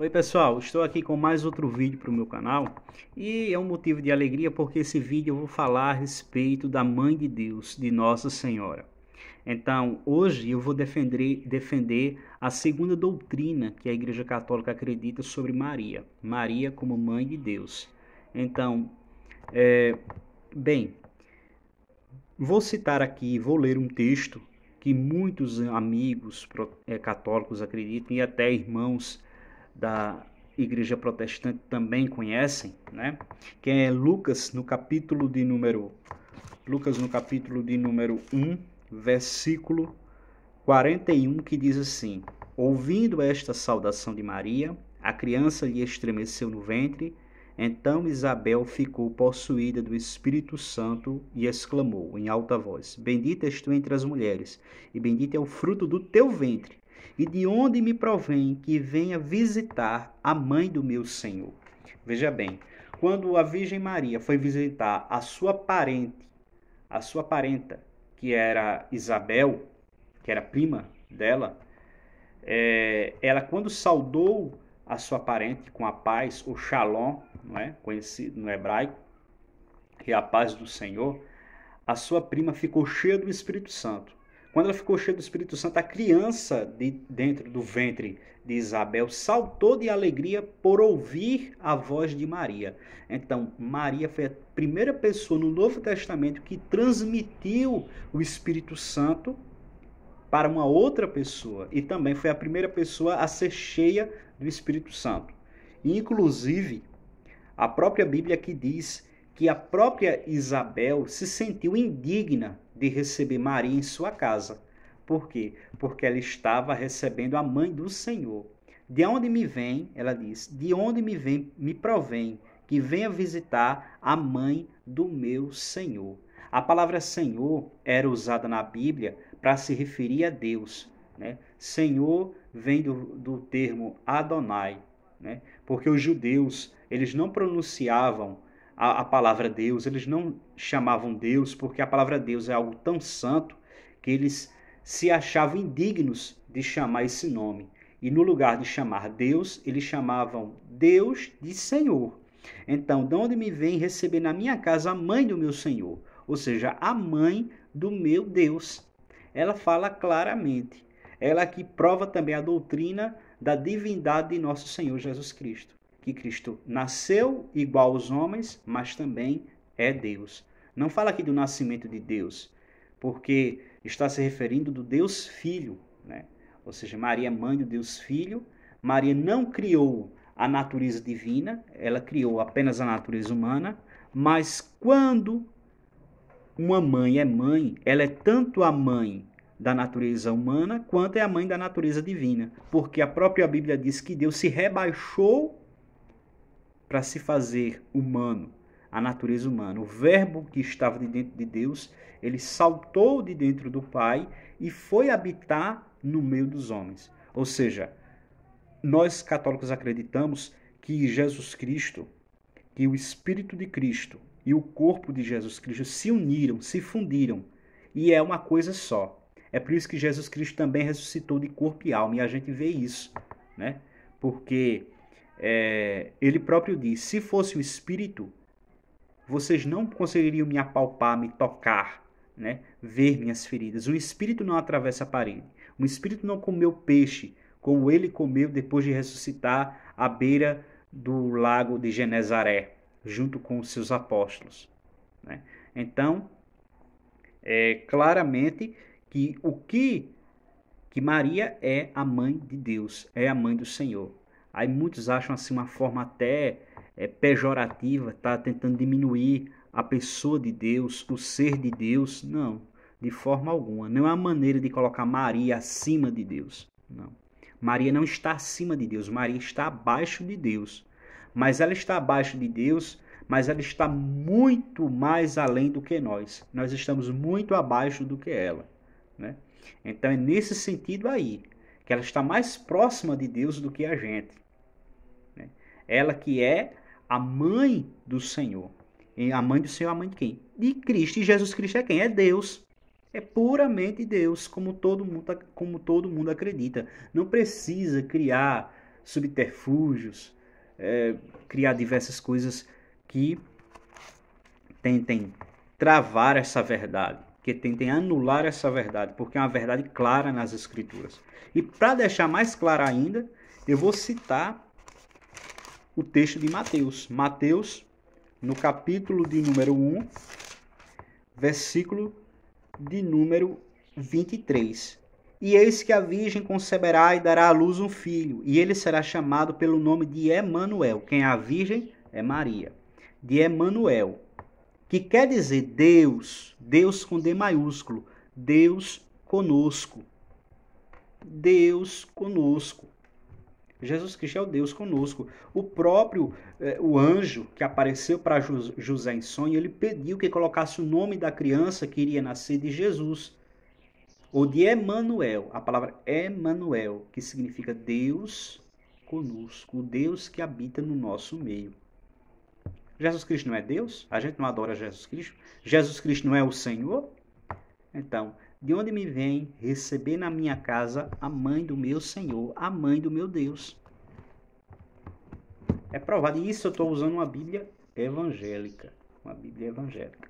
Oi pessoal, estou aqui com mais outro vídeo para o meu canal e é um motivo de alegria porque esse vídeo eu vou falar a respeito da Mãe de Deus, de Nossa Senhora. Então, hoje eu vou defender, defender a segunda doutrina que a Igreja Católica acredita sobre Maria, Maria como Mãe de Deus. Então, é, bem, vou citar aqui, vou ler um texto que muitos amigos é, católicos acreditam e até irmãos da igreja protestante também conhecem, né? Que é Lucas no capítulo de número Lucas no capítulo de número 1, versículo 41, que diz assim: Ouvindo esta saudação de Maria, a criança lhe estremeceu no ventre, então Isabel ficou possuída do Espírito Santo e exclamou em alta voz: Bendita és tu entre as mulheres, e bendito é o fruto do teu ventre e de onde me provém que venha visitar a mãe do meu Senhor? Veja bem, quando a Virgem Maria foi visitar a sua parente, a sua parenta, que era Isabel, que era prima dela, é, ela quando saudou a sua parente com a paz, o shalom, não é? conhecido no hebraico, que é a paz do Senhor, a sua prima ficou cheia do Espírito Santo quando ela ficou cheia do Espírito Santo, a criança de dentro do ventre de Isabel saltou de alegria por ouvir a voz de Maria. Então, Maria foi a primeira pessoa no Novo Testamento que transmitiu o Espírito Santo para uma outra pessoa e também foi a primeira pessoa a ser cheia do Espírito Santo. Inclusive, a própria Bíblia que diz que a própria Isabel se sentiu indigna de receber Maria em sua casa. Por quê? Porque ela estava recebendo a mãe do Senhor. De onde me vem, ela diz, de onde me vem, me provém, que venha visitar a mãe do meu Senhor. A palavra Senhor era usada na Bíblia para se referir a Deus. Né? Senhor vem do, do termo Adonai, né? porque os judeus eles não pronunciavam a, a palavra Deus, eles não chamavam Deus porque a palavra Deus é algo tão santo que eles se achavam indignos de chamar esse nome. E no lugar de chamar Deus, eles chamavam Deus de Senhor. Então, de onde me vem receber na minha casa a mãe do meu Senhor? Ou seja, a mãe do meu Deus. Ela fala claramente. Ela que prova também a doutrina da divindade de nosso Senhor Jesus Cristo que Cristo nasceu igual aos homens, mas também é Deus. Não fala aqui do nascimento de Deus, porque está se referindo do Deus Filho, né? ou seja, Maria é mãe do Deus Filho. Maria não criou a natureza divina, ela criou apenas a natureza humana, mas quando uma mãe é mãe, ela é tanto a mãe da natureza humana quanto é a mãe da natureza divina, porque a própria Bíblia diz que Deus se rebaixou para se fazer humano, a natureza humana. O Verbo que estava de dentro de Deus, ele saltou de dentro do Pai e foi habitar no meio dos homens. Ou seja, nós católicos acreditamos que Jesus Cristo, que o Espírito de Cristo e o corpo de Jesus Cristo se uniram, se fundiram e é uma coisa só. É por isso que Jesus Cristo também ressuscitou de corpo e alma e a gente vê isso, né? Porque é, ele próprio diz: se fosse o espírito, vocês não conseguiriam me apalpar, me tocar, né? ver minhas feridas. Um espírito não atravessa a parede. Um espírito não comeu peixe como ele comeu depois de ressuscitar à beira do lago de Genezaré, junto com os seus apóstolos. Né? Então, é claramente que o que que Maria é a mãe de Deus, é a mãe do Senhor. Aí muitos acham assim uma forma até é, pejorativa, tá tentando diminuir a pessoa de Deus, o ser de Deus. Não, de forma alguma. Não é uma maneira de colocar Maria acima de Deus. Não. Maria não está acima de Deus, Maria está abaixo de Deus. Mas ela está abaixo de Deus, mas ela está muito mais além do que nós. Nós estamos muito abaixo do que ela. Né? Então é nesse sentido aí que ela está mais próxima de Deus do que a gente. Né? Ela que é a mãe do Senhor. E a mãe do Senhor é a mãe de quem? De Cristo. E Jesus Cristo é quem? É Deus. É puramente Deus, como todo mundo, como todo mundo acredita. Não precisa criar subterfúgios, é, criar diversas coisas que tentem travar essa verdade que tentem anular essa verdade, porque é uma verdade clara nas Escrituras. E para deixar mais clara ainda, eu vou citar o texto de Mateus. Mateus, no capítulo de número 1, versículo de número 23. E eis que a virgem conceberá e dará à luz um filho, e ele será chamado pelo nome de Emanuel. Quem é a virgem? É Maria. De Emanuel, que quer dizer Deus, Deus com D maiúsculo, Deus conosco. Deus conosco. Jesus Cristo é o Deus conosco. O próprio eh, o anjo que apareceu para José em sonho, ele pediu que colocasse o nome da criança que iria nascer de Jesus ou de Emanuel. A palavra Emanuel, que significa Deus conosco, o Deus que habita no nosso meio. Jesus Cristo não é Deus? A gente não adora Jesus Cristo? Jesus Cristo não é o Senhor? Então, de onde me vem receber na minha casa a mãe do meu Senhor, a mãe do meu Deus? É provado, e isso eu estou usando uma Bíblia evangélica. Uma Bíblia evangélica.